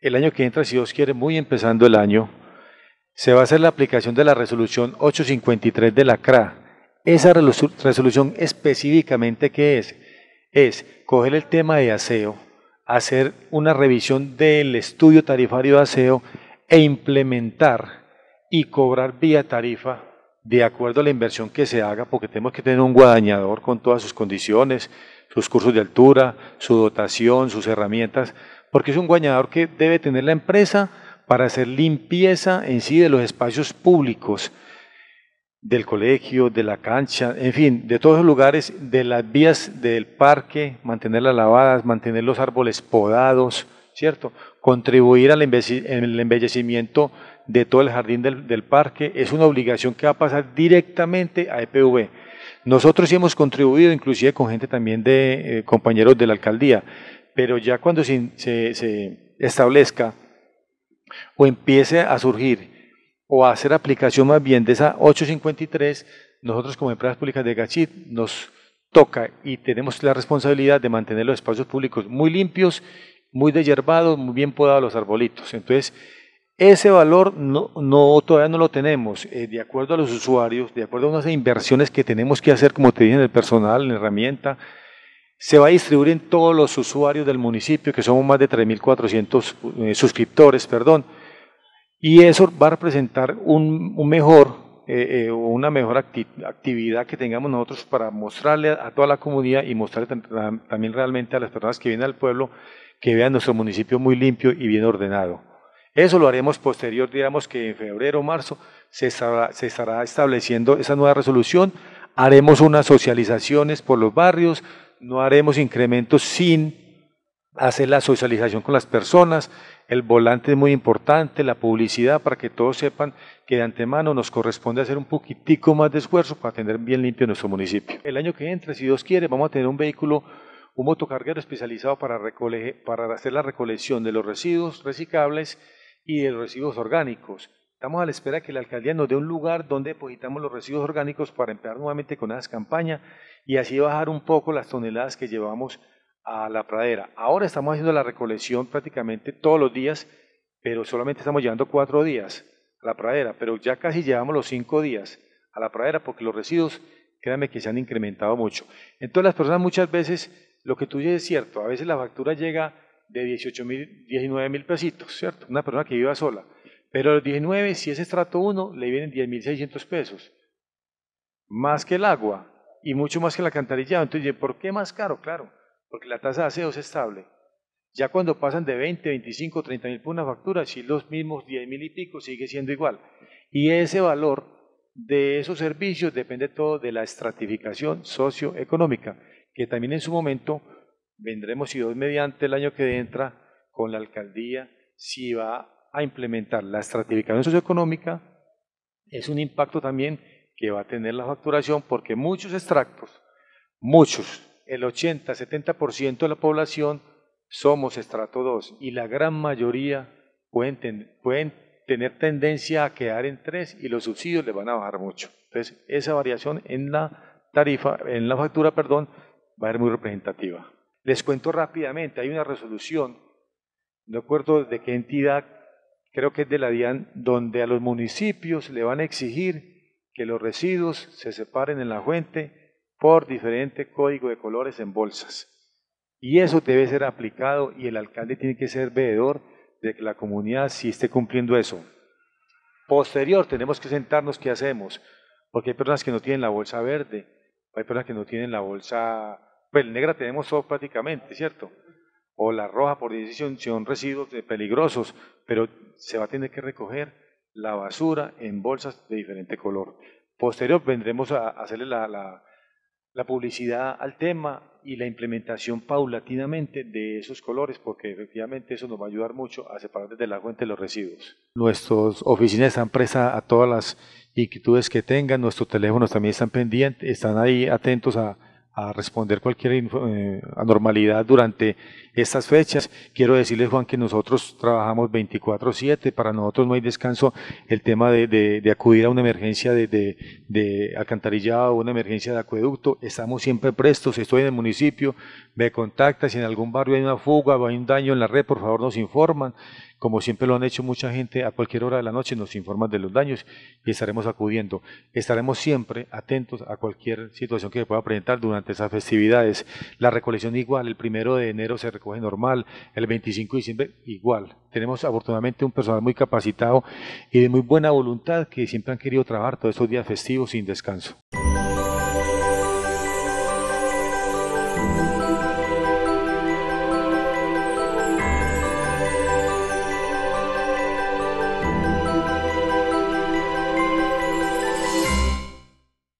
el año que entra, si Dios quiere, muy empezando el año, se va a hacer la aplicación de la resolución 853 de la CRA. Esa resolución específicamente ¿qué es, es coger el tema de aseo, hacer una revisión del estudio tarifario de aseo e implementar y cobrar vía tarifa de acuerdo a la inversión que se haga, porque tenemos que tener un guadañador con todas sus condiciones, sus cursos de altura, su dotación, sus herramientas, porque es un guañador que debe tener la empresa para hacer limpieza en sí de los espacios públicos, del colegio, de la cancha, en fin, de todos los lugares, de las vías del parque, mantenerlas lavadas, mantener los árboles podados, ¿cierto? Contribuir al embellecimiento de todo el jardín del, parque es una obligación que va a pasar directamente a EPV. Nosotros sí hemos contribuido, inclusive con gente también de eh, compañeros de la alcaldía pero ya cuando se, establezca o empiece a surgir o a hacer aplicación más bien de esa 853, nosotros como empresas públicas de Gachit nos toca y tenemos la responsabilidad de mantener los espacios públicos muy limpios, muy deyerbados, muy bien podados los arbolitos. Entonces, ese valor no, todavía no lo tenemos. Eh, de acuerdo a los usuarios, de acuerdo a unas inversiones que tenemos que hacer, como te dije, en el personal, en la herramienta, se va a distribuir en todos los usuarios del municipio, que somos más de 3.400 eh, suscriptores, perdón, y eso va a representar un, mejor eh, eh, una mejor actividad que tengamos nosotros para mostrarle a, toda la comunidad y mostrarle también realmente a las personas que vienen al pueblo que vean nuestro municipio muy limpio y bien ordenado. Eso lo haremos posterior, digamos que en febrero o marzo se se estará estableciendo esa nueva resolución. Haremos unas socializaciones por los barrios, no haremos incrementos sin hacer la socialización con las personas. El volante es muy importante, la publicidad, para que todos sepan que de antemano nos corresponde hacer un poquitico más de esfuerzo para tener bien limpio nuestro municipio. El año que entra, si Dios quiere, vamos a tener un vehículo, un motocarguero especializado para, para hacer la recolección de los residuos reciclables y de los residuos orgánicos. Estamos a la espera que la alcaldía nos dé un lugar donde depositamos los residuos orgánicos para empezar nuevamente con esas campañas y así bajar un poco las toneladas que llevamos a la pradera. Ahora estamos haciendo la recolección prácticamente todos los días, pero solamente estamos llevando cuatro días a la pradera, pero ya casi llevamos los cinco días a la pradera porque los residuos, créanme que se han incrementado mucho. Entonces las personas muchas veces, lo que tú dices es cierto, a veces la factura llega de 18 mil, 19 mil pesitos, ¿cierto? Una persona que viva sola pero los 19, si es estrato 1, le vienen 10.600 pesos. Más que el agua y mucho más que la alcantarillado. Entonces, ¿por qué más caro? Claro, porque la tasa de aseo es estable. Ya cuando pasan de 20, 25, 30 mil por una factura, si los mismos 10 mil y pico sigue siendo igual. Y ese valor de esos servicios depende todo de la estratificación socioeconómica, que también en su momento vendremos, y dos mediante el año que entra, con la alcaldía, si va a implementar la estratificación socioeconómica, es un impacto también que va a tener la facturación porque muchos extractos, muchos, el 80-70% de la población somos estrato 2 y la gran mayoría pueden, pueden tener tendencia a quedar en 3 y los subsidios le van a bajar mucho. Entonces, esa variación en la tarifa, en la factura, perdón, va a ser muy representativa. Les cuento rápidamente, hay una resolución, no acuerdo de qué entidad creo que es de la DIAN, donde a los municipios le van a exigir que los residuos se separen en la fuente por diferente código de colores en bolsas. Y eso debe ser aplicado y el alcalde tiene que ser veedor de que la comunidad sí esté cumpliendo eso. Posterior, tenemos que sentarnos qué hacemos, porque hay personas que no tienen la bolsa verde, hay personas que no tienen la bolsa, pues negra tenemos todo prácticamente, ¿cierto? o la roja por decisión son residuos peligrosos, pero se va a tener que recoger la basura en bolsas de diferente color. Posterior vendremos a hacerle la, la, la publicidad al tema y la implementación paulatinamente de esos colores, porque efectivamente eso nos va a ayudar mucho a separar desde la fuente los residuos. Nuestras oficinas están presas a todas las inquietudes que tengan, nuestros teléfonos también están pendientes, están ahí atentos a, a responder cualquier eh, anormalidad durante estas fechas. Quiero decirles, Juan, que nosotros trabajamos 24/7, para nosotros no hay descanso el tema de, acudir a una emergencia de, de, o una emergencia de acueducto, estamos siempre prestos, estoy en el municipio, me contacta, si en algún barrio hay una fuga o hay un daño en la red, por favor nos informan como siempre lo han hecho mucha gente, a cualquier hora de la noche nos informan de los daños y estaremos acudiendo. Estaremos siempre atentos a cualquier situación que se pueda presentar durante esas festividades. La recolección igual, el primero de enero se recoge normal, el 25 de diciembre igual. Tenemos afortunadamente un personal muy capacitado y de muy buena voluntad que siempre han querido trabajar todos estos días festivos sin descanso.